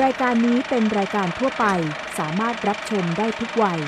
รายการนี้เป็นรายการทั่วไปสามารถรับชมได้ทุกวัย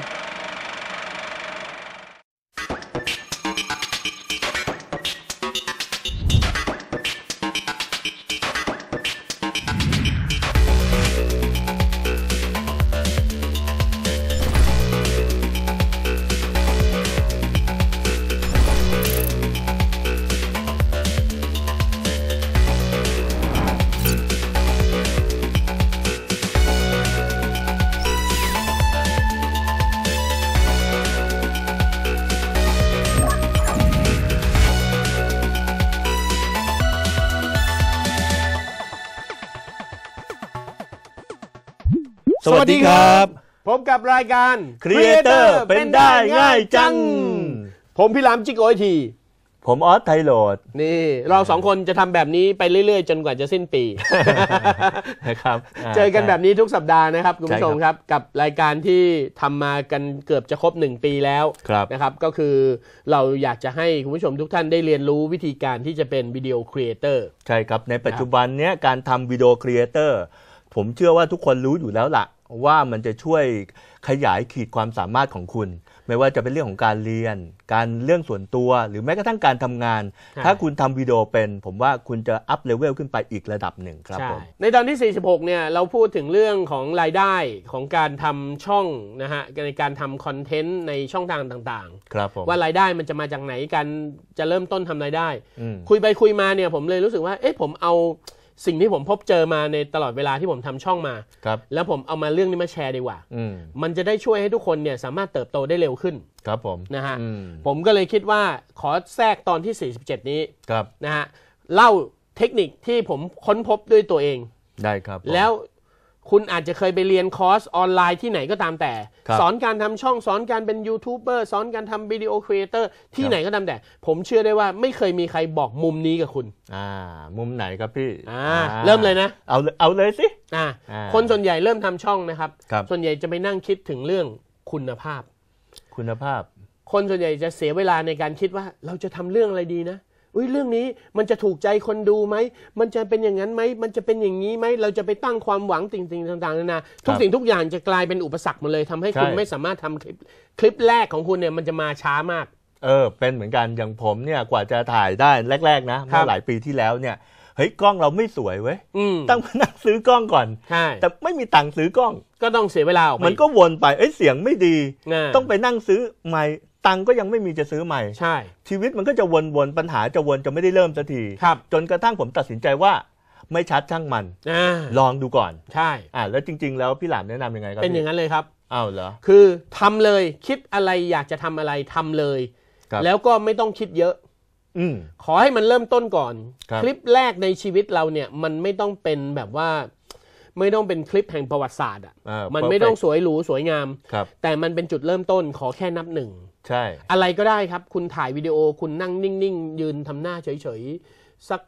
สวัสดีครับ ผมกับรายการครีเอเตอร์เป็นได้ง่ายจัง ผมพี่ลามจิกโอที ผมออสไทโรดนี่ เราสองคนจะทำแบบนี้ไปเรื่อยๆ จนกว่าจะสิ้นปีนะครับเจอกันแบบนี้ทุกสัปดาห์นะครับ คุณผู้ชมครับ กับรายการที่ทำมากันเกือบจะครบหนึ่งปีแล้วนะครับ ก็คือเราอยากจะให้คุณผู้ชมทุกท่านได้เรียนรู้วิธีการที่จะเป็นวิดีโอครีเอเตอร์ใช่ครับในปัจจุบันเนี้ยการทำวิดีโอครีเอเตอร์ผมเชื่อว่าทุกคนรู้อยู่แล้วล่ะว่ามันจะช่วยขยายขีดความสามารถของคุณ ไม่ว่าจะเป็นเรื่องของการเรียน การเรื่องส่วนตัว หรือแม้กระทั่งการทำงาน ถ้าคุณทำวิดีโอเป็น ผมว่าคุณจะอัพเลเวลขึ้นไปอีกระดับหนึ่งครับผมในตอนที่ 46 เนี่ยเราพูดถึงเรื่องของรายได้ของการทำช่องนะฮะในการทำคอนเทนต์ในช่องทางต่างๆครับว่ารายได้มันจะมาจากไหนกันจะเริ่มต้นทำรายได้ คุยไปคุยมาเนี่ยผมเลยรู้สึกว่า เอ๊ะผมเอาสิ่งที่ผมพบเจอมาในตลอดเวลาที่ผมทำช่องมา ครับ แล้วผมเอามาเรื่องนี้มาแชร์ดีกว่า มันจะได้ช่วยให้ทุกคนเนี่ยสามารถเติบโตได้เร็วขึ้น ครับผม นะฮะ ผมก็เลยคิดว่าขอแทรกตอนที่ 47 นี้ ครับ นะฮะ เล่าเทคนิคที่ผมค้นพบด้วยตัวเอง ได้ครับ แล้วคุณอาจจะเคยไปเรียนคอร์ส ออนไลน์ที่ไหนก็ตามแต่ สอนการทำช่องสอนการเป็นยูทูบเบอร์สอนการทำวิดีโอครีเอเตอร์ ที่ไหนก็ตามแต่ ผมเชื่อได้ว่าไม่เคยมีใครบอกมุมนี้กับคุณ อ่า มุมไหนครับพี่อ่า เริ่มเลยนะ เอาเอาเลยสิอ่าคนส่วนใหญ่เริ่มทำช่องนะครับ ส่วนใหญ่จะไปนั่งคิดถึงเรื่องคุณภาพ คุณภาพ คนส่วนใหญ่จะเสียเวลาในการคิดว่าเราจะทำเรื่องอะไรดีนะอุ้ยเรื่องนี้มันจะถูกใจคนดูไหม มันจะเป็นอย่างนั้นไหม มันจะเป็นอย่างนี้ไหมเราจะไปตั้งความหวังติ่งๆต่างๆนานาทุกสิ่งทุกอย่างจะกลายเป็นอุปสรรคหมดเลยทำให้คุณไม่สามารถทำคลิปคลิปแรกของคุณเนี่ยมันจะมาช้ามาก เออ เป็นเหมือนกัน อย่างผมเนี่ยกว่าจะถ่ายได้แรกๆนะเมื่อหลายปีที่แล้วเนี่ยเฮ้ย กล้องเราไม่สวยเว้ยตั้งมานั่งซื้อกล้องก่อนแต่ไม่มีตังค์ซื้อกล้อง ก็ต้องเสียเวลามันก็วนไป เอ้ยเสียงไม่ดีต้องไปนั่งซื้อไมตังก็ยังไม่มีจะซื้อใหม่ใช่ ชีวิตมันก็จะวนๆ ปัญหาจะวนจะไม่ได้เริ่มสักทีครับจนกระทั่งผมตัดสินใจว่า ไม่ชัดช่างมันอลองดูก่อนใช่ อ่าแล้วจริง ๆ แล้วพี่หลานแนะนํำยังไงครับเป็นอย่างนั้นเลยครับอ้าวเหรอคือทำเลยคิดอะไรอยากจะทำอะไรทำเลย แล้วก็ไม่ต้องคิดเยอะอขอให้มันเริ่มต้นก่อน คลิปแรกในชีวิตเราเนี่ยมันไม่ต้องเป็นแบบว่าไม่ต้องเป็นคลิปแห่งประวัติศาสตร์อ่ะมันไม่ต้องสวยหรูสวยงามแต่มันเป็นจุดเริ่มต้นขอแค่นับหนึ่งใช่อะไรก็ได้ครับคุณถ่ายวิดีโอคุณนั่งนิ่งๆ ยืนทำหน้าเฉยๆ สัก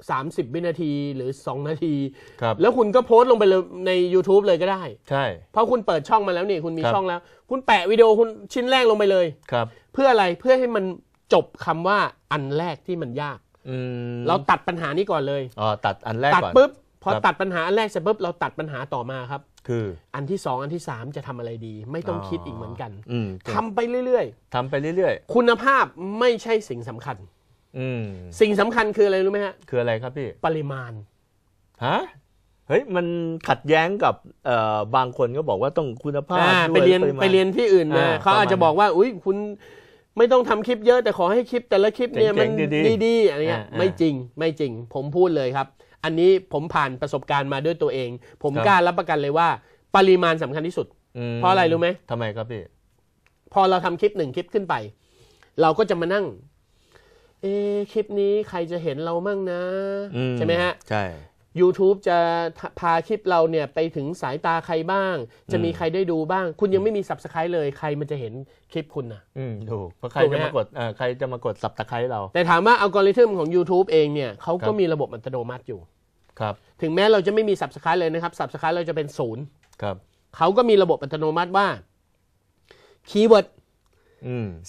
30วินาทีหรือ 2 นาทีครับแล้วคุณก็โพสต์ลงไปเลยใน YouTube เลยก็ได้ใช่เพราะคุณเปิดช่องมาแล้วนี่คุณมีช่องแล้ว คุณแปะวิดีโอคุณชิ้นแรกลงไปเลยครับ เพื่ออะไรเพื่อให้มันจบคำว่าอันแรกที่มันยากอเราตัดปัญหานี้ก่อนเลย อ๋อ ตัดอันแรกตัดปุ๊บพอตัดปัญหาอันแรกเสร็จปุ๊บเราตัดปัญหาต่อมาครับคือ อันที่สองอันที่สามจะทำอะไรดีไม่ต้องคิดอีกเหมือนกันอืมทำไปเรื่อยๆทำไปเรื่อย ๆ คุณภาพไม่ใช่สิ่งสำคัญ อืสิ่งสำคัญคืออะไรรู้ไหมฮะคืออะไรครับพี่ปริมาณฮะเฮ้ยมันขัดแย้งกับบางคนก็บอกว่าต้องคุณภาพไปเรียนไปเรียนที่อื่นมาเขาอาจจะบอกว่าอุ้ยคุณไม่ต้องทำคลิปเยอะแต่ขอให้คลิปแต่ละคลิปเนี่ยมันดีๆอะไรเงี้ย ไม่จริงไม่จริง ผมพูดเลยครับอันนี้ผมผ่านประสบการณ์มาด้วยตัวเอง ผมกล้ารับประกันเลยว่า ปริมาณสำคัญที่สุด เพราะอะไรรู้ไหมทำไมครับพี่ พอเราทำคลิปหนึ่งคลิปขึ้นไป เราก็จะมานั่ง เอคลิปนี้ใครจะเห็นเรามั่งนะ ใช่ไหมฮะ ใช่ YouTube จะพาคลิปเราเนี่ยไปถึงสายตาใครบ้าง จะมีใครได้ดูบ้าง คุณยังไม่มี s u b s c r i b ์เลย ใครมันจะเห็นคลิปคุณนะอืมถูก เพราะใครจะมากดใครจะมากด s u b s c r i b ์เรา แต่ถามว่าอัลกอริทึมของ YouTube เองเนี่ยเขาก็มีระบบอัตโนมัติอยู่ ครับ ถึงแม้เราจะไม่มี s u b s c r i b ์เลยนะครับ s u b s c r i b ์เราจะเป็นศูนย์ ครับ เขาก็มีระบบอัตโนมัติว่า คีย์เวิร์ด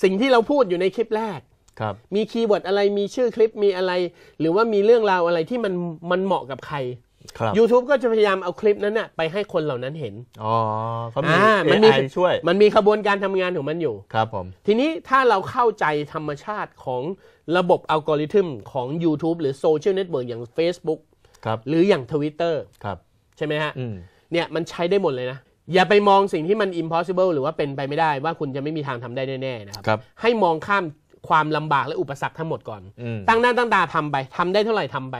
สิ่งที่เราพูดอยู่ในคลิปแรกมีคีย์เวิร์ดอะไร มีชื่อคลิป มีอะไร หรือว่ามีเรื่องราวอะไรที่มันมันเหมาะกับใคร YouTube ก็จะพยายามเอาคลิปนั้นน่ะไปให้คนเหล่านั้นเห็น อ๋อเขามีมันมีช่วย มันมีขบวนการทำงาน ของ มันอยู่ ครับผม ทีนี้ถ้าเราเข้าใจธรรมชาติของระบบ อัลกอริทึม ของ YouTube หรือโซเชียลเน็ตเวิร์กอย่าง Facebook ครับ หรืออย่าง Twitter ครับ ใช่ไหมฮะเนี่ย มันใช้ได้หมดเลยนะ อย่าไปมองสิ่งที่มัน impossible หรือว่าเป็นไปไม่ได้ว่าคุณจะไม่มีทางทำได้แน่ๆนะครับให้มองข้ามความลำบากและอุปสรรคทั้งหมดก่อน ตั้งหน้าตั้งตาทำไป ทำได้เท่าไหร่ทำไป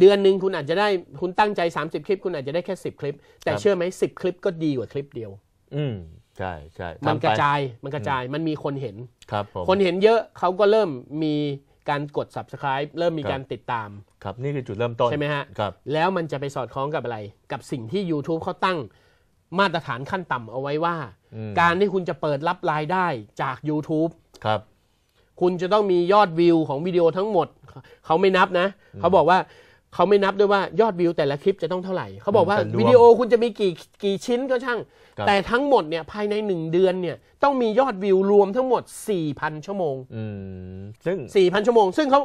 เดือนหนึ่งคุณอาจจะได้ คุณตั้งใจ 30 คลิป คุณอาจจะได้แค่ 10 คลิป แต่เชื่อไหมสิคลิปก็ดีกว่าคลิปเดียว อืม ใช่ใช่มันกระจายมันกระจายมันมีคนเห็นครับคนเห็นเยอะเขาก็เริ่มมีการกด subscribe เริ่มมีการติดตาม ครับ นี่คือจุดเริ่มต้นใช่ไหมฮะครับแล้วมันจะไปสอดคล้องกับอะไร กับสิ่งที่ YouTube เขาตั้งมาตรฐานขั้นต่ำเอาไว้ว่า การที่คุณจะเปิดรับรายได้จาก YouTube ครับคุณจะต้องมียอดวิวของวิดีโอทั้งหมดเขาไม่นับนะเขาบอกว่าเขาไม่นับด้วยว่ายอดวิวแต่ละคลิปจะต้องเท่าไหร่เขาบอกว่าวิดีโอคุณจะมีกี่กี่ชิ้นก็ช่าง แต่ทั้งหมดเนี่ยภายในหนึ่งเดือนเนี่ยต้องมียอดวิวรวมทั้งหมด 4,000 ชั่วโมงซึ่ง4,000ชั่วโมง ซึ่งเขา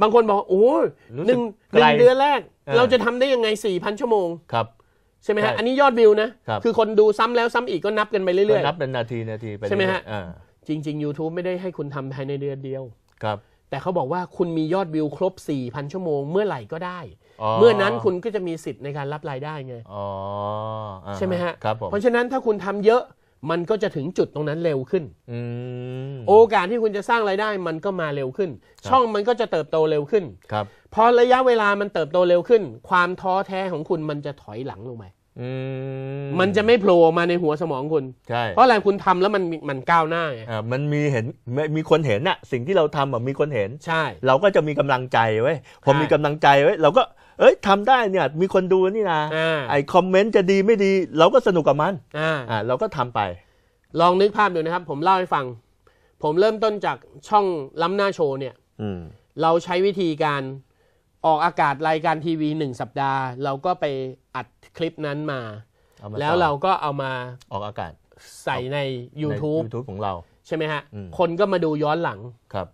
บางคนบอกโอ้หนึ่งหนึ่งเดือนแรก เราจะทำได้ยังไง4,000ชั่วโมงครับใช่ไหมฮะอันนี้ยอดวิวนะคือคนดูซ้ำแล้วซ้ำอีกก็นับกันไปเรื่อยๆนับเป็นนาทีนาทีไปใช่ไหมฮะจริงๆ YouTube ไม่ได้ให้คุณทำภายในเดือนเดียว ครับ แต่เขาบอกว่าคุณมียอดวิวครบ 4,000 ชั่วโมงเมื่อไหร่ก็ได้ เมื่อนั้นคุณก็จะมีสิทธิ์ในการรับรายได้ไง อ๋อ ใช่ไหมฮะครับผม เพราะฉะนั้นถ้าคุณทำเยอะ มันก็จะถึงจุดตรงนั้นเร็วขึ้นอโอกาสที่คุณจะสร้างรายได้มันก็มาเร็วขึ้น ช่องมันก็จะเติบโตเร็วขึ้น ครับ พอระยะเวลามันเติบโตเร็วขึ้น ความท้อแท้ของคุณมันจะถอยหลังลงไปมันจะไม่โผล่มาในหัวสมองคุณใช่เพราะอะไรคุณทำแล้วมันมันก้าวหน้าไงอ่ามันมีเห็นมมีคนเห็นน่ะ สิ่งที่เราทำอบะมีคนเห็น ใช่ เราก็จะมีกำลังใจเว้ยพอมีกำลังใจเว้ยเราก็เอ้ยทำได้เนี่ย มีคนดูนี่นะอไอคอมเมนต์จะดีไม่ดี เราก็สนุกกับมัน อ่าเราก็ทำไป ลองนึกภาพดูนะครับ ผมเล่าให้ฟัง ผมเริ่มต้นจากช่องล้ำหน้าโชว์เนี่ย อืมเราใช้วิธีการออกอากาศรายการทีวีหนึ่งสัปดาห์ เราก็ไปอัดคลิปนั้นมาามา แล้วเราก็เอามาออกอากาศใส่ใน YouTube YouTube ของเรา ใช่ไหมฮะ คนก็มาดูย้อนหลังครับ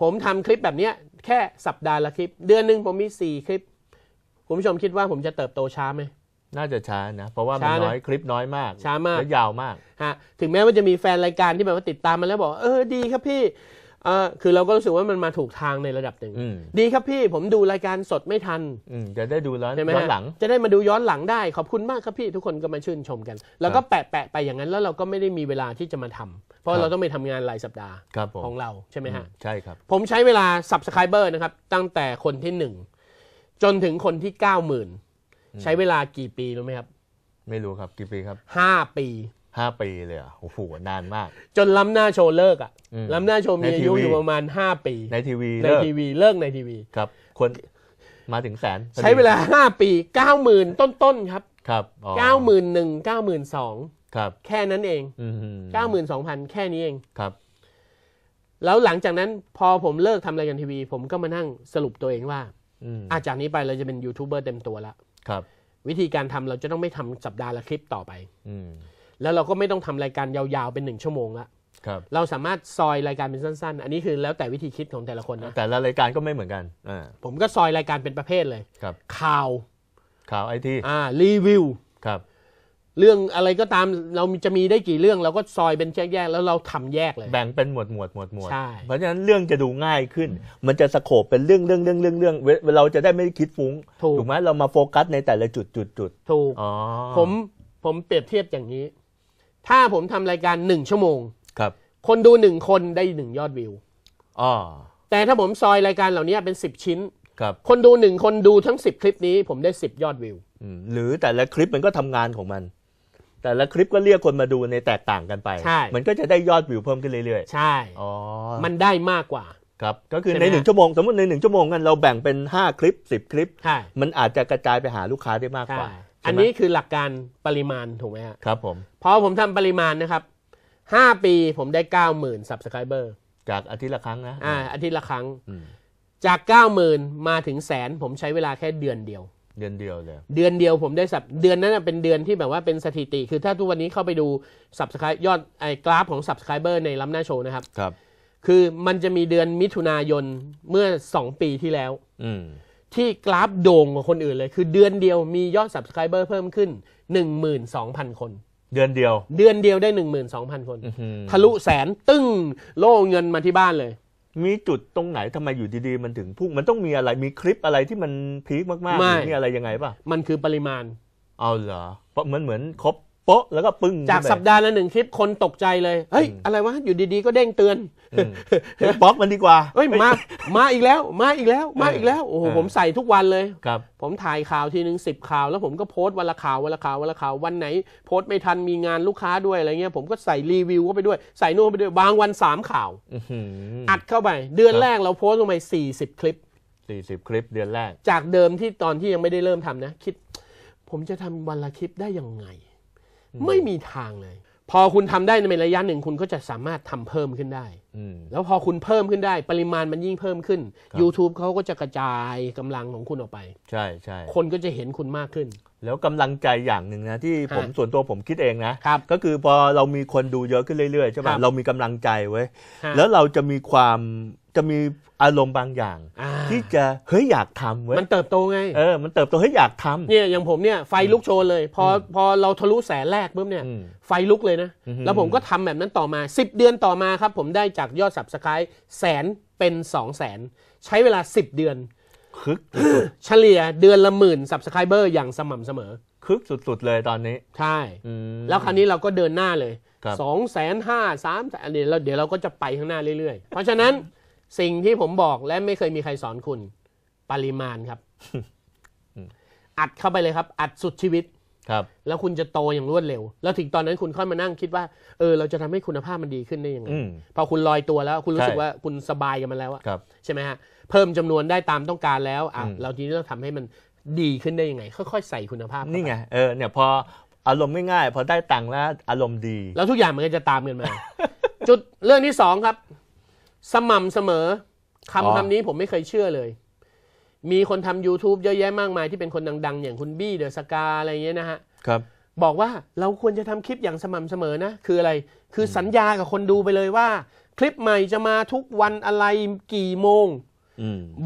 ผมทำคลิปแบบเนี้ยแค่สัปดาห์ละคลิป เดือนหนึ่งผมมี 4 คลิปคุณผู้ชมคิดว่าผมจะเติบโตช้าไหม น่าจะช้านะ เพราะว่ามันน้อยคลิปน้อยมาก ช้ามากและยาวมากฮะถึงแม้ว่าจะมีแฟนรายการที่แบบว่าติดตามมาแล้วบอก เออดีครับพี่เออคือเราก็รู้สึกว่ามันมาถูกทางในระดับหนึ่งดีครับพี่ผมดูรายการสดไม่ทันจะได้ดูแล้วย้อนหลัง จะได้มาดูย้อนหลังได้ ขอบคุณมากครับพี่ทุกคนก็มาชื่นชมกัน แล้วก็แปะแปะไปอย่างนั้นแล้วเราก็ไม่ได้มีเวลาที่จะมาทำเพราะรเราต้องไปทำงานรายสัปดาห์ของเราใช่ไหมฮะใช่ครับผมใช้เวลาสบสกายเบอร์นะครับตั้งแต่คนที่หนึ่งจนถึงคนที่เก้าหมื่นใช้เวลากี่ปีรู้ไหมครับ ไม่รู้ครับกี่ปีครับห้าปีห้าปีเลยอ่ะโอ้โหนานมาก จนล้ำหน้าโชว์เลิกอ่ะล้ำหน้าโชว์มีอายุอยู่ประมาณห้าปี ในทีวีในทีวีเลิกในทีวีครับคนมาถึงแสน ใช้เวลาห้าปีเก้าหมื่นต้น ๆ ครับครับเก้าหมื่นหนึ่งเก้าหมื่นสองครับ แค่นั้นเองเก้าหมื่นสองพันแค่นี้เองครับ แล้วหลังจากนั้นพอผมเลิกทำรายการทีวี ผมก็มานั่งสรุปตัวเองว่าอาจากนี้ไปเราจะเป็นยูทูบเบอร์ เต็มตัวแล้วครับ วิธีการทำเราจะต้องไม่ทำสัปดาห์ละคลิปต่อไปแล้วเราก็ไม่ต้องทำรายการยาวๆเป็นหนึ่งชั่วโมงละรเราสามารถซอยรายการเป็นสั้น ๆ อันนี้คือแล้วแต่วิธีคิดของแต่ละคนนะ แต่ละรายการก็ไม่เหมือนกันผมก็ซอยรายการเป็นประเภทเลยครับข่าว ข่าวไอทีอ่ารีวิวครับ เรื่องอะไรก็ตามเราจะมีได้กี่เรื่องเราก็ซอยเป็นแยกๆแล้วเราทำแยกเลย แบ่งเป็นหมวดหมวดหมวดหมวดใช่เพราะฉะนั้นเรื่องจะดูง่ายขึ้น มันจะสะโคบเป็นเรื่องเรื่องเรื่องเรื่องเรื่องเราจะได้ไม่คิดฟุ้งถูกไหมเรามาโฟกัสในแต่ละจุดจุดจุดถูกผมผมเปรียบเทียบอย่างนี้ถ้าผมทำรายการหนึ่งชั่วโมงครับ คนดูหนึ่งคนได้หนึ่งยอดวิวอ๋อแต่ถ้าผมซอยรายการเหล่านี้เป็นสิบชิ้นครับ คนดูหนึ่งคนดูทั้งสิบคลิปนี้ผมได้สิบยอดวิวหรือแต่ละคลิปมันก็ทำงานของมัน แต่ละคลิปก็เรียกคนมาดูในแตกต่างกันไปใช่มันก็จะได้ยอดวิวเพิ่มขึ้นเรื่อยๆใช่อ๋อมันได้มากกว่า ครับก็คือใในหนึ่งชั่วโมงสมมติในหนึ่งชั่วโมงกันเราแบ่งเป็นห้าคลิปสิบคลิปใช่มันอาจจะกระจายไปหาลูกค้าได้มากกว่าอันนี้คือหลักการปริมาณถูกไหมคับครับผมพอผมทำปริมาณนะครับห้าปีผมได้เก้าหมื่นซับสไครเบอร์จากอาทิตย์ละครั้งนะอ่าอาทิตย์ละครั้งจากเก้าหมื่นมาถึงแสนผมใช้เวลาแค่เดือนเดียว เดือนเดียวเลยเดือนเดียวผมได้สับเดือนนั้นเป็นเดือนที่แบบว่าเป็นสถิติ คือถ้าทุกวันนี้เข้าไปดูสับสไครยอดไอ้กราฟของสับสไครเบอร์ในล้ำหน้าโชว์นะครับครับคือมันจะมีเดือนมิถุนายนเมื่อสองปีที่แล้วอืที่กราฟโด่งกว่าคนอื่นเลย คือเดือนเดียวมียอด subscriber เพิ่มขึ้น 12,000 คน เดือนเดียว เดือนเดียวได้12,000คน ทะลุแสนตึ้งโล่เงินมาที่บ้านเลย มีจุดตรงไหนทำไมอยู่ดีๆมันถึงพุ่งมันต้องมีอะไรมีคลิปอะไรที่มันพีคมากๆหรือมีอะไรยังไงป่ะมันคือปริมาณเอาเหรอเพราะเหมือนเหมือนครบโป๊ะแล้วก็ปึ้งจากสัปดาห์ละหนึ่งคลิปคนตกใจเลยเฮ้ยอะไรวะ อยู่ดีๆก็เด้งเตือนบล็อกมันดีกว่าเฮ้ยมามาอีกแล้ว มาอีกแล้วมาอีกแล้วโอ้โหผมใส่ทุกวันเลยครับ ผมถ่ายข่าวทีหนึ่งสิบข่าวแล้วผมก็โพสต์วันละข่าววันละข่าววันละข่าววันไหนโพสต์ไม่ทันมีงานลูกค้าด้วยอะไรเงี้ยผมก็ใส่รีวิวเข้าไปด้วยใส่นู่นไปด้วยบางวันสามข่าวอัดเข้าไป เดือนแรกเราโพสต์ลงไปสี่สิบคลิปสี่สิบคลิปเดือนแรกจากเดิมที่ตอนที่ยังไม่ได้เริ่มทำนะคิดผมจะทำวันละคลิปได้ยังไงไม่มีทางเลยพอคุณทำได้ในระยะหนึ่งคุณก็จะสามารถทำเพิ่มขึ้นได้แล้วพอคุณเพิ่มขึ้นได้ ปริมาณมันยิ่งเพิ่มขึ้น YouTube เขาก็จะกระจายกำลังของคุณออกไป ใช่ใช่คนก็จะเห็นคุณมากขึ้น แล้วกำลังใจอย่างหนึ่งนะที่ผมส่วนตัวผมคิดเองนะก็คือพอเรามีคนดูเยอะขึ้นเรื่อยๆใช่ไหมเรามีกำลังใจไว้แล้วเราจะมีความจะมีอารมณ์บางอย่าง ที่จะ เฮ้ยอยากทำเว้ยมันเติบโตไงเออมันเติบโตเฮ้ยอยากทำเนี่ยอย่างผมเนี่ยไฟลุกโชนเลยพอพอเราทะลุแสนแรกปุ๊บเนี่ยไฟลุกเลยนะแล้วผมก็ทำแบบนั้นต่อมา 10 เดือนต่อมาครับผมได้จากยอดสับสกายแสนเป็น2 0 0แสนใช้เวลา 10 เดือนคึกเฉลี่ยเดือนละหมื่นสับสกายเบอร์อย่างสม่ำเสมอคึกสุดๆเลยตอนนี้ใช่แล้วคราวนี้เราก็เดินหน้าเลยสองแสนห้าสามแสนเดี๋ยวเราก็จะไปข้างหน้าเรื่อยๆ เพราะฉะนั้นสิ่งที่ผมบอกและไม่เคยมีใครสอนคุณ ปริมาณครับอัดเข้าไปเลยครับ อัดสุดชีวิตครับ แล้วคุณจะโตอย่างรวดเร็ว แล้วถึงตอนนั้นคุณค่อยมานั่งคิดว่าเออ เราจะทำให้คุณภาพมันดีขึ้นได้ยังไงพอคุณลอยตัวแล้วคุณรู้สึกว่าคุณสบายกับมันแล้วอะใช่ไหมฮะเพิ่มจำนวนได้ตามต้องการแล้วอ่ะเราทีนี้เราทำให้มันดีขึ้นได้ยังไง ค่อยๆใส่คุณภาพนี่ไงเออเนี่ย พออารมณ์ง่ายๆพอได้ตังค์แล้ว อารมณ์ดี แล้วทุกอย่างมันก็จะตามกันมา จุดเรื่องที่สองครับสม่ำเสมอคำคำนี้ผมไม่เคยเชื่อเลย มีคนทำ YouTube เยอะแยะมากมายที่เป็นคนดังๆ อย่างคุณบี้เดอะสกาอะไรเงี้ยนะฮะครับบอกว่าเราควรจะทำคลิปอย่างสม่ำเสมอนะ คืออะไร คือสัญญากับคนดูไปเลยว่า คลิปใหม่จะมาทุกวันอะไรกี่โมง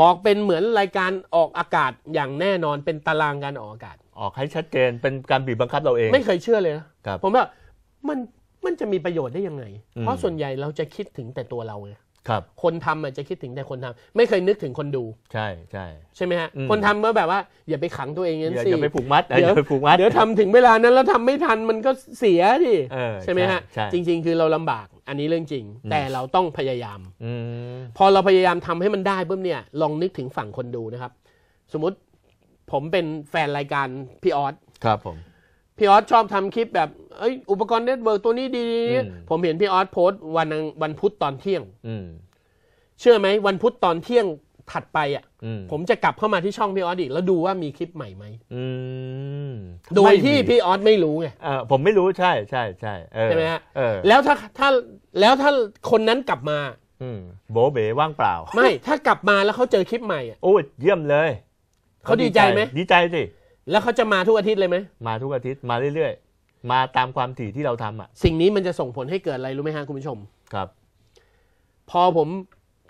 บอกเป็นเหมือนรายการออกอากาศอย่างแน่นอนเป็นตารางการออกอากาศ ออกให้ชัดเจนเป็นการบีบบังคับเราเอง ไม่เคยเชื่อเลยนะผมว่ามันมันจะมีประโยชน์ได้ยังไง เพราะส่วนใหญ่เราจะคิดถึงแต่ตัวเราไงครับคนทำอาจจะคิดถึงแต่คนทำไม่เคยนึกถึงคนดู ใช่ใช่ใช่ไหมฮะคนทำก็แบบว่า อย่าไปขังตัวเองงั้นสิอย่าไปผูกมัดอย่าไปผูกมัดเดี๋ยวทำถึงเวลานั้นแล้วทำไม่ทันมันก็เสียดิใช่ไหมฮะใช่จริง ๆ คือเราลำบากอันนี้เรื่องจริงแต่เราต้องพยายามอพอเราพยายามทำให้มันได้ปุ๊บเนี่ยลองนึกถึงฝั่งคนดูนะครับ สมมติผมเป็นแฟนรายการพี่ออสครับผมพี่ออสชอบทำคลิปแบบ เอ้ย อุปกรณ์เน็ตเวิร์กตัวนี้ดี ผมเห็นพี่ออสโพสต์วันวันพุธตอนเที่ยงเชื่อไหม วันพุธตอนเที่ยงถัดไปอ่ะผมจะกลับเข้ามาที่ช่องพี่ออสอีกแล้วดูว่ามีคลิปใหม่ไหมโดยที่พี่ออสไม่รู้ไงผมไม่รู้ใช่ ใช่ใช่ใช่ไหมฮะแล้วถ้าถ้าแล้วถ้าคนนั้นกลับมาโบเบว่างเปล่า ไม่ถ้ากลับมาแล้วเขาเจอคลิปใหม่อ่ะโอ้เยี่ยมเลยเขาดีใจไหมดีใจสิแล้วเขาจะมาทุกอาทิตย์เลยไหมมาทุกอาทิตย์มาเรื่อย ๆ มาตามความถี่ที่เราทำอ่ะ สิ่งนี้มันจะส่งผลให้เกิดอะไรรู้ไหมฮะคุณผู้ชม ครับ พอผม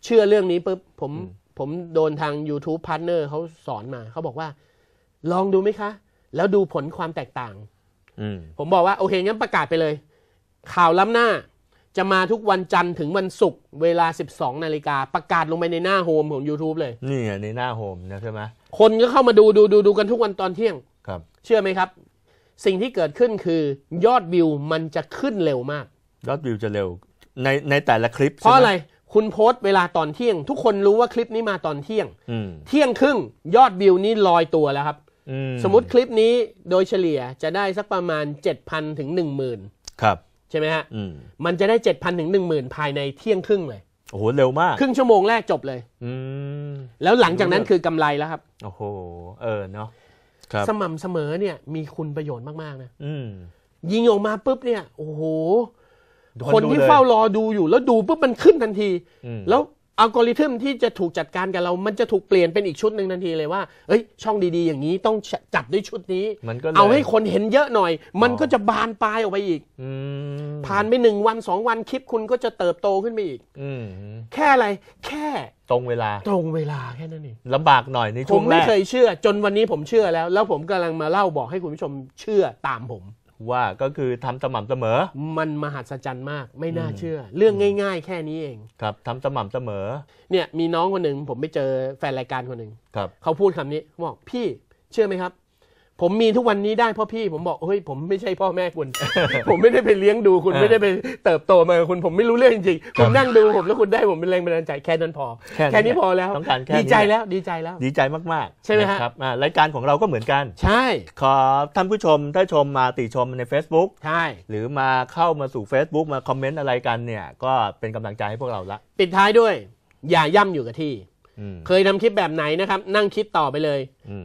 เชื่อเรื่องนี้ปุ๊บผมผมโดนทาง YouTube Partner เขาสอนมา เขาบอกว่า ลองดูไหมคะ แล้วดูผลความแตกต่างผมบอกว่าโอเค งั้นประกาศไปเลย ข่าวล้ำหน้าจะมาทุกวันจันทร์ถึงวันศุกร์เวลา 12นาฬิกาประกาศลงไปในหน้าโฮมของ YouTube เลยนี่ในหน้าโฮมนะใช่ไหมคนก็เข้ามาดูดูดูดูกันทุกวันตอนเที่ยงครับ เชื่อไหมครับ สิ่งที่เกิดขึ้นคือยอดวิวมันจะขึ้นเร็วมาก ยอดวิวจะเร็วในในแต่ละคลิปเพราะอะไรคุณโพสต์เวลาตอนเที่ยง ทุกคนรู้ว่าคลิปนี้มาตอนเที่ยงเที่ยงครึ่งยอดวิวนี้ลอยตัวแล้วครับสมมติคลิปนี้โดยเฉลี่ยจะได้สักประมาณ7,000ถึง10,000ครับใช่ไหมฮะมมันจะได้ 7,000ถึง10,000ภายในเที่ยงครึ่งเลยโอ้โห เร็วมาก ครึ่งชั่วโมงแรกจบเลย อืแล้วหลังจากนั้นคือกำไรแล้วครับ โอ้โห เออเนาะครับ สม่าเสมอเนี่ยมีคุณประโยชน์มาก ๆ นะยิงออกมาปุ๊บเนี่ย โอ้โห คนที่เฝ้ารอดูอยู่ แล้วดูปุ๊บมันขึ้นทันทีแล้วอัลกอริทึมที่จะถูกจัดการกับเรา มันจะถูกเปลี่ยนเป็นอีกชุดหนึ่งทันทีเลยว่า เอ้ย ช่องดีๆอย่างนี้ต้องจัดด้วยชุดนี้มันก็เเอาให้คนเห็นเยอะหน่อย มันก็จะบานปลายออกไปอีกอผ่านไปหนึ่งวันสองวันคลิปคุณก็จะเติบโตขึ้นไปอีกอแค่อะไร แค่ตรงเวลา ตรงเวลาแค่นั้นเองลำบากหน่อยในช่วมงแรไม่เคยเชื่อ จนวันนี้ผมเชื่อแล้ว แล้วผมกำลังมาเล่าบอกให้คุณผู้ชมเชื่อตามผมว่าก็คือทำสม่ำเสมอ มันมหัศจรรย์มาก ไม่น่าเชื่อ เรื่องง่ายๆแค่นี้เอง ครับทำสม่ำเสมอ เนี่ยมีน้องคนหนึ่งผมไปเจอแฟนรายการคนหนึ่งครับเขาพูดคำนี้บอกพี่เชื่อไหมครับผมมีทุกวันนี้ได้เพราะพี่ผมบอกเฮ้ยผมไม่ใช่พ่อแม่คุณ ผมไม่ได้ไปเลี้ยงดูคุณไม่ได้ไปเติบโตมาคุณ ผมไม่รู้เรื่องจริงๆมนั่งดูผมแล้วคุณได้ผมเป็นแรงบันดาลใจแค่นั้นพอ แค่นี้พอแล้ว ดีใจแล้วดีใจแล้ว ดีใจมากๆ ใช่ไหมครับรายการของเราก็เหมือนกัน ใช่ขอท่านผู้ชมถ้าชมมาติชมใน Facebook ใช่หรือมาเข้ามาสู่ Facebook มาคอมเมนต์อะไรกันเนี่ย ก็เป็นกำลังใจให้พวกเราละปิดท้ายด้วยอย่าย่ำอยู่กับที่เคยทำคลิปแบบไหนนะครับ นั่งคิดต่อไปเลย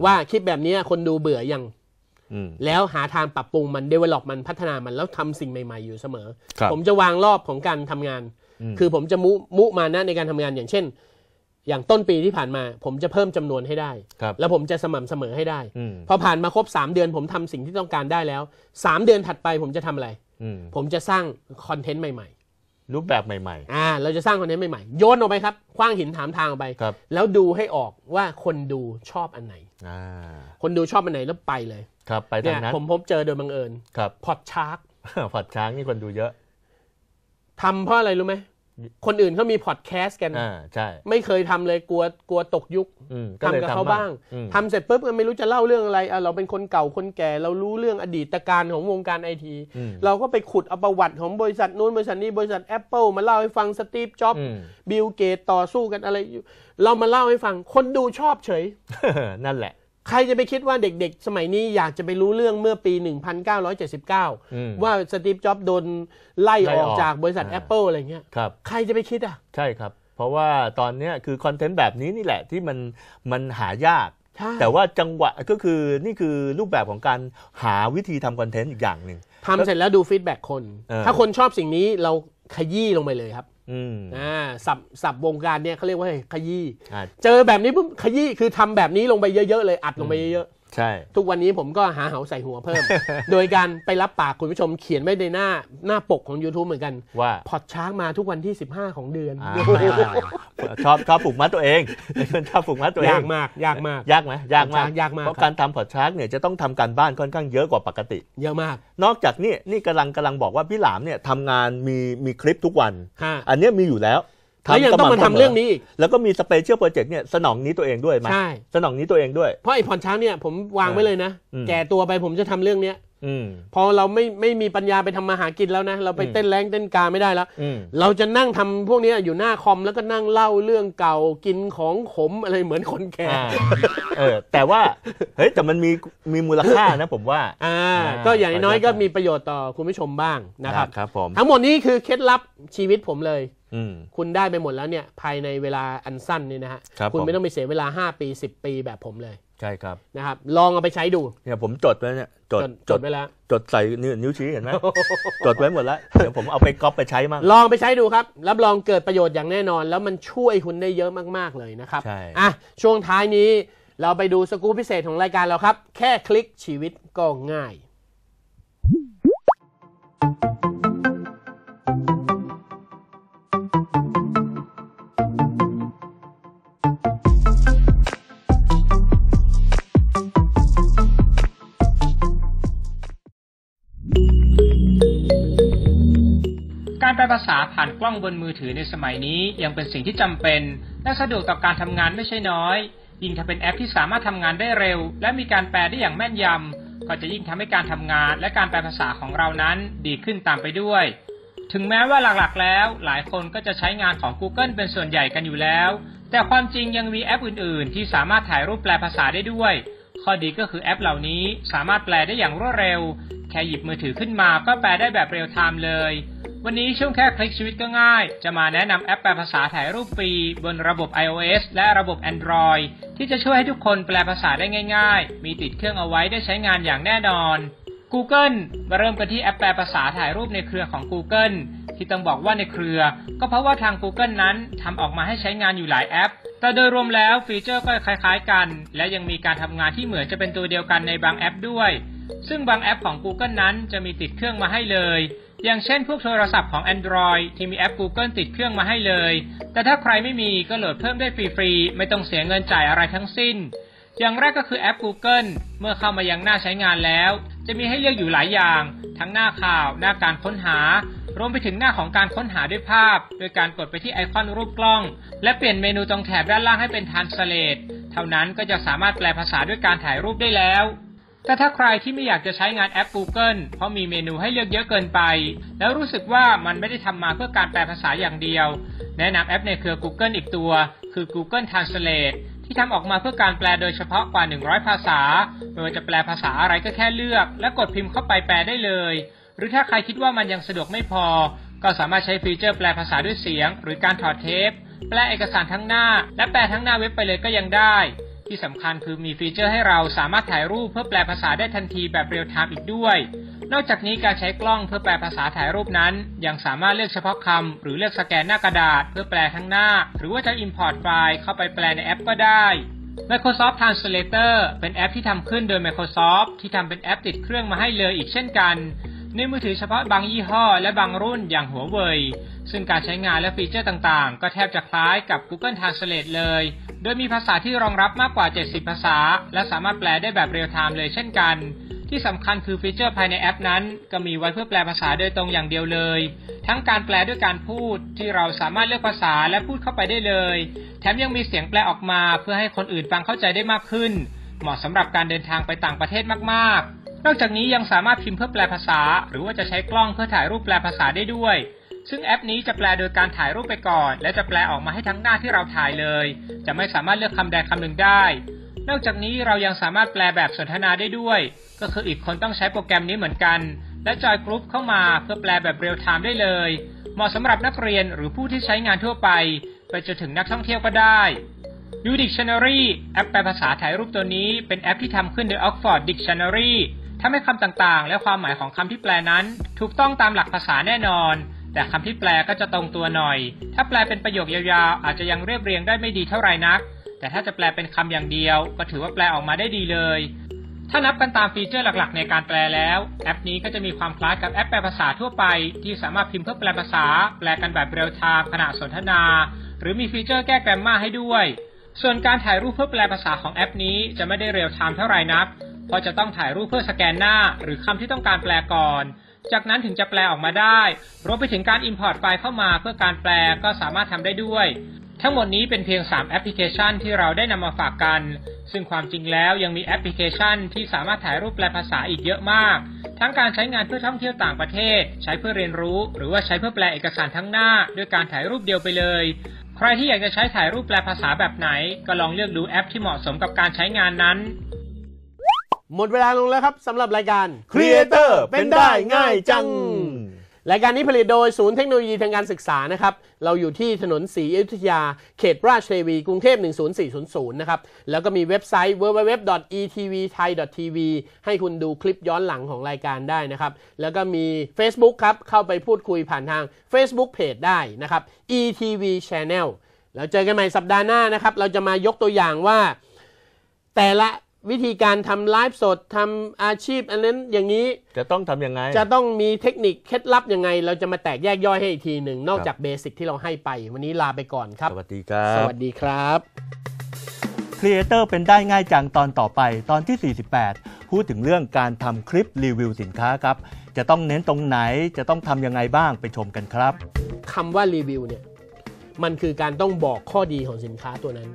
ว่าคลิปแบบนี้คนดูเบื่อยังแล้วหาทางปรับปรุงมันเดเวล็อปมันพัฒนามันแล้วทำสิ่งใหม่ๆอยู่เสมอ ผมจะวางรอบของการทำงาน คือผมจะมุ มุมานะในการทำงานอย่างเช่น อย่างต้นปีที่ผ่านมา ผมจะเพิ่มจำนวนให้ได้แล้วผมจะสม่ำเสมอให้ได้พอผ่านมาครบ 3 เดือนผมทำสิ่งที่ต้องการได้แล้ว3เดือนถัดไป ผมจะทำอะไรผมจะสร้างคอนเทนต์ใหม่ ๆรูปแบบใหม่ๆ อ่า เราจะสร้างคอนเทนต์ใหม่ๆ โยนออกไปครับ คว้างหินถามทางออกไปครับ แล้วดูให้ออกว่าคนดูชอบอันไหน อ่า คนดูชอบอันไหนแล้วไปเลย ครับ ไปทางนั้นผมพบเจอโดยบังเอิญ ครับ พอดชาร์กพอดชาร์กนี่คนดูเยอะทำเพราะอะไรรู้ไหมคนอื่นเขามีพอดแคสต์กันอ่าใช่ ไม่เคยทำเลยกลัวกลัวตกยุค ทำกับเขาบ้าง ทำเสร็จปุ๊บก็ไม่รู้จะเล่าเรื่องอะไรอ่เราเป็นคนเก่าคนแก่ เรารู้เรื่องอดีตการของวงการไอที เราก็ไปขุดเอาประวัติของบริษัทนู้นบริษัทนี้บริษัท Apple มาเล่าให้ฟังสตีฟจ็อบบิลเกตต่อสู้กันอะไรอยู่เรามาเล่าให้ฟังคนดูชอบเฉย นั่นแหละใครจะไปคิดว่าเด็กๆ สมัยนี้อยากจะไปรู้เรื่องเมื่อปี 1979 ว่าสตีฟ จ็อบโดนไล่ออกจากบริษัท Apple อะไรเงี้ยครับใครจะไปคิดอ่ะ ใช่ครับ เพราะว่าตอนนี้คือคอนเทนต์แบบนี้นี่แหละที่มันมันหายาก แต่ว่าจังหวะก็คือนี่คือรูปแบบของการหาวิธีทำคอนเทนต์อีกอย่างหนึ่งทำเสร็จแล้วดูฟีดแบ็คน ถ้าคนชอบสิ่งนี้เราขยี้ลงไปเลยครับอ่าสับสับวงการเนี่ยเขาเรียกว่าขยี้เจอแบบนี้ปุ๊บขยี้คือทำแบบนี้ลงไปเยอะๆเลยอัดลงไปเยอะใช่ทุกวันนี้ผมก็หาเหาใส่หัวเพิ่ม โดยการไปรับปากคุณผู้ชมเขียนไว้ในหน้าหน้าปกของ YouTube เหมือนกันว่า พอดช้างมาทุกวันที่ 15 ของเดือนชอบชอบผูกมัดตัวเองเป็นชอบผูกมัดตัวเองยากมาก ยากมากยากไหมยากมากยากมาก เพราะการทำพอดชางเนี่ยจะต้องทำการบ้านค่อนข้างเยอะกว่าปกติ เยอะมาก นอกจากนี้นี่กำลังกำลังบอกว่าพี่หลามเนี่ยทำงานมีมีคลิปทุกวัน อันนี้มีอยู่แล้วแล้วยังต้องมาทำเรื่องนี้อีกแล้วก็มีสเปเชียลโปรเจกต์เนี่ยสนองนี้ตัวเองด้วยไหมใช่สนองนี้ตัวเองด้วยเพราะไอ้ผ่อนช้างเนี่ยผมวางไว้เลยนะ แก่ตัวไปผมจะทำเรื่องเนี้ยพอเราไม่ไม่มีปัญญาไปทำมาหากินแล้วนะ เราไปเต้นแรงเต้นกาไม่ได้แล้ว เราจะนั่งทำพวกนี้อยู่หน้าคอมแล้วก็นั่งเล่าเรื่องเก่ากินของขมอะไรเหมือนคนแก่เออแต่ว่าเฮ้ยแต่มันมีมีมูลค่านะ ผมว่า อ่า ก็อย่างน้อยก็มีประโยชน์ต่อคุณผู้ชมบ้างนะครับครับผมทั้งหมดนี้คือเคล็ดลับชีวิตผมเลยคุณได้ไปหมดแล้วเนี่ยภายในเวลาอันสั้นนี่นะฮะคคุณไม่ต้องไปเสียเวลา 5 ปี 10 ปีแบบผมเลย ใช่ครับนะครับลองเอาไปใช้ดูเนี่ยผมจดไว้เนี่ยจดจดไว้แล้วจดใส่นิ้วชี้เห็นไหมจดไว้หมดแล้วเดี๋ยวผมเอาไปก๊อปไปใช้มั่งลองไปใช้ดูครับรับรองเกิดประโยชน์อย่างแน่นอน แล้วมันช่วยคุณได้เยอะมากๆเลยนะครับใช่อ่ะช่วงท้ายนี้เราไปดูสกู๊ปพิเศษของรายการเราครับ แค่คลิกชีวิตก็ง่ายภาษาผ่านกล้องบนมือถือในสมัยนี้ยังเป็นสิ่งที่จำเป็น และสะดวกต่อการทำงานไม่ใช่น้อย ยิ่งถ้าเป็นแอปที่สามารถทำงานได้เร็ว และมีการแปลได้อย่างแม่นยำ ก็จะยิ่งทำให้การทำงานและการแปลภาษาของเรานั้นดีขึ้นตามไปด้วย ถึงแม้ว่าหลักๆแล้ว หลายคนก็จะใช้งานของ Google เป็นส่วนใหญ่กันอยู่แล้ว แต่ความจริงยังมีแอปอื่น ๆ ที่สามารถถ่ายรูปแปลภาษาได้ด้วย ข้อดีก็คือแอปเหล่านี้สามารถแปลได้อย่างรวดเร็วแค่หยิบมือถือขึ้นมาก็แปลได้แบบเรียลไทม์เลย วันนี้ช่วงแค่คลิกชีวิตก็ง่าย จะมาแนะนำแอปแปลภาษาถ่ายรูปฟรีบนระบบ iOS และระบบ Android ที่จะช่วยให้ทุกคนแปลภาษาได้ง่ายๆ มีติดเครื่องเอาไว้ได้ใช้งานอย่างแน่นอน Google มาเริ่มกันที่แอปแปลภาษาถ่ายรูปในเครือของ Google ที่ต้องบอกว่าในเครือ ก็เพราะว่าทาง Google นั้นทำออกมาให้ใช้งานอยู่หลายแอป แต่โดยรวมแล้วฟีเจอร์ก็คล้ายๆ กัน และยังมีการทำงานที่เหมือนจะเป็นตัวเดียวกันในบางแอปด้วยซึ่งบางแอปของ Google นั้นจะมีติดเครื่องมาให้เลย อย่างเช่นพวกโทรศัพท์ของ Android ที่มีแอป Google ติดเครื่องมาให้เลย แต่ถ้าใครไม่มี ก็โหลดเพิ่มได้ฟรีๆไม่ต้องเสียเงินจ่ายอะไรทั้งสิ้น อย่างแรกก็คือแอป Google เมื่อเข้ามายังหน้าใช้งานแล้ว จะมีให้เลือกอยู่หลายอย่าง ทั้งหน้าข่าวหน้าการค้นหา รวมไปถึงหน้าของการค้นหาด้วยภาพ โดยการกดไปที่ไอคอนรูปกล้องและเปลี่ยนเมนูตรงแถบด้านล่างให้เป็นทานสเลตเท่านั้นก็จะสามารถแปลภาษาด้วยการถ่ายรูปได้แล้วแต่ถ้าใครที่ไม่อยากจะใช้งานแอป Google เพราะมีเมนูให้เลือกเยอะเกินไป แล้วรู้สึกว่ามันไม่ได้ทำมาเพื่อการแปลภาษาอย่างเดียว แนะนำแอปในเครือ Google อีกตัว คือ Google Translate ที่ทำออกมาเพื่อการแปลโดยเฉพาะกว่า 100 ภาษาไม่ว่าจะแปลภาษาอะไรก็แค่เลือก และกดพิมพ์เข้าไปแปลได้เลย หรือถ้าใครคิดว่ามันยังสะดวกไม่พอ ก็สามารถใช้ฟีเจอร์แปลภาษาด้วยเสียง หรือการถอดเทป แปลเอกสารทั้งหน้า และแปลทั้งหน้าเว็บไปเลยก็ยังได้ที่สำคัญคือมีฟีเจอร์ให้เราสามารถถ่ายรูปเพื่อแปลภาษาได้ทันทีแบบเรียลไทม์อีกด้วย นอกจากนี้การใช้กล้องเพื่อแปลภาษาถ่ายรูปนั้น ยังสามารถเลือกเฉพาะคำหรือเลือกสแกนหน้ากระดาษเพื่อแปลทั้งหน้า หรือว่าจะ Import ไฟล์เข้าไปแปลในแอป ก็ได้ Microsoft Translator เป็นแอปที่ทำขึ้นโดย Microsoft ที่ทำเป็นแอปติดเครื่องมาให้เลยอีกเช่นกันในมือถือเฉพาะบางยี่ห้อและบางรุ่นอย่างหัวเว่ยซึ่งการใช้งานและฟีเจอร์ต่างๆ ก็แทบจะคล้ายกับ Google Translate เลย โดยมีภาษาที่รองรับมากกว่า 70 ภาษา และสามารถแปลได้แบบเรียลไทม์เลยเช่นกัน ที่สำคัญคือฟีเจอร์ภายในแอปนั้น ก็มีไว้เพื่อแปลภาษาโดยตรงอย่างเดียวเลย ทั้งการแปลด้วยการพูด ที่เราสามารถเลือกภาษาและพูดเข้าไปได้เลย แถมยังมีเสียงแปลออกมา เพื่อให้คนอื่นฟังเข้าใจได้มากขึ้น เหมาะสำหรับการเดินทางไปต่างประเทศมากๆนอกจากนี้ยังสามารถพิมพ์เพื่อแปลภาษา หรือว่าจะใช้กล้องเพื่อถ่ายรูปแปลภาษาได้ด้วย ซึ่งแอปนี้จะแปลโดยการถ่ายรูปไปก่อน และจะแปลออกมาให้ทั้งหน้าที่เราถ่ายเลย จะไม่สามารถเลือกคำใดคำหนึ่งได้ นอกจากนี้เรายังสามารถแปลแบบสนทนาได้ด้วย ก็คืออีกคนต้องใช้โปรแกรมนี้เหมือนกัน และจอยกรุ๊ปเข้ามาเพื่อแปลแบบเรียลไทม์ได้เลย เหมาะสำหรับนักเรียนหรือผู้ที่ใช้งานทั่วไป ไปจนถึงนักท่องเที่ยวก็ได้ยูดิกชันนารีแอปแปลภาษาถ่ายรูปตัวนี้ เป็นแอปที่ทำขึ้นโดย Oxford Dictionary ถ้าไม่คำต่างๆ และความหมายของคำที่แปลนั้น ถูกต้องตามหลักภาษาแน่นอน แต่คำที่แปลก็จะตรงตัวหน่อย ถ้าแปลเป็นประโยคยาวๆ อาจจะยังเรียบเรียงได้ไม่ดีเท่าไหร่นัก แต่ถ้าจะแปลเป็นคำอย่างเดียว ก็ถือว่าแปลออกมาได้ดีเลย ถ้านับกันตามฟีเจอร์หลัก ๆ ในการแปลแล้ว แอปนี้ก็จะมีความคล้ายกับแอปแปลภาษาทั่วไป ที่สามารถพิมพ์เพื่อแปลภาษาแปลกันแบบเรียลไทม์ขณะสนทนา หรือมีฟีเจอร์แก้แกรมมาให้ด้วย ส่วนการถ่ายรูปเพื่อแปลภาษาของแอปนี้จะไม่ได้เรียลไทม์เท่าไหร่นักพราะจะต้องถ่ายรูปเพื่อสแกนหน้า หรือคำที่ต้องการแปลก่อน จากนั้นถึงจะแปลออกมาได้รวมไปถึงการ Import ไฟล์เข้ามาเพื่อการแปลก็สามารถทำได้ด้วย ทั้งหมดนี้เป็นเพียง3แอปพลิเคชันที่เราได้นำมาฝากกัน ซึ่งความจริงแล้วยังมีแอปพลิเคชันที่สามารถถ่ายรูปแปลภาษาอีกเยอะมาก ทั้งการใช้งานเพื่อท่องเที่ยวต่างประเทศ ใช้เพื่อเรียนรู้ หรือว่าใช้เพื่อแปลเอกสารทั้งหน้าด้วยการถ่ายรูปเดียวไปเลย ใครที่อยากจะใช้ถ่ายรูปแปลภาษาแบบไหน ก็ลองเลือกดูแอปที่เหมาะสมกับการใช้งานนั้นหมดเวลาลงแล้วครับสำหรับรายการ Creator เป็นได้ง่ายจัง รายการนี้ผลิตโดย ศูนย์เทคโนโลยีทางการศึกษานะครับเราอยู่ที่ถนนศรีอยุธยา เขตราชเทวี กรุงเทพ 10400 นะครับแล้วก็มีเว็บไซต์ www.etvthai.tv ให้คุณดูคลิปย้อนหลังของรายการได้นะครับ แล้วก็มี Facebook ครับ เข้าไปพูดคุยผ่านทาง Facebook Page ได้นะครับ ETV Channel แล้วเจอกันใหม่สัปดาห์หน้านะครับเราจะมายกตัวอย่างว่าแต่ละวิธีการทำไลฟ์สดทำอาชีพอันนั้นอย่างนี้ จะต้องทำยังไง จะต้องมีเทคนิค เคล็ดลับยังไง เราจะมาแตกแยกย่อยให้อีกทีหนึ่ง นอกจากเบสิกที่เราให้ไป วันนี้ลาไปก่อนครับ สวัสดีครับสวัสดีครับครีเอเตอร์เป็นได้ง่ายจังตอนต่อไป ตอนที่ 48 พูดถึงเรื่องการทำคลิปรีวิวสินค้าครับ จะต้องเน้นตรงไหนจะต้องทำยังไงบ้างไปชมกันครับคำว่ารีวิวเนี่ยมันคือการต้องบอกข้อดีของสินค้าตัวนั้น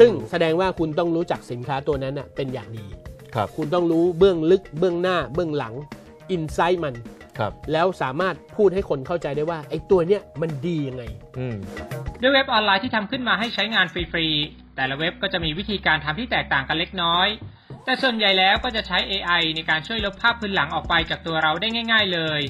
ซึ่งแสดงว่าคุณต้องรู้จักสินค้าตัวนั้นเป็นอย่างดีครับคุณต้องรู้เบื้องลึกเบื้องหน้า เบื้องหลังอินไซต์มันครับ แล้วสามารถพูดให้คนเข้าใจได้ว่า ไอ้ตัวเนี้ยมันดียังไง ด้วยเว็บออนไลน์ที่ทำขึ้นมาให้ใช้งานฟรี ๆ แต่ละเว็บก็จะมีวิธีการทำที่แตกต่างกันเล็กน้อย แต่ส่วนใหญ่แล้วก็จะใช้ AI ในการช่วยลบภาพพื้นหลังออกไปจากตัวเราได้ง่าย ๆเลย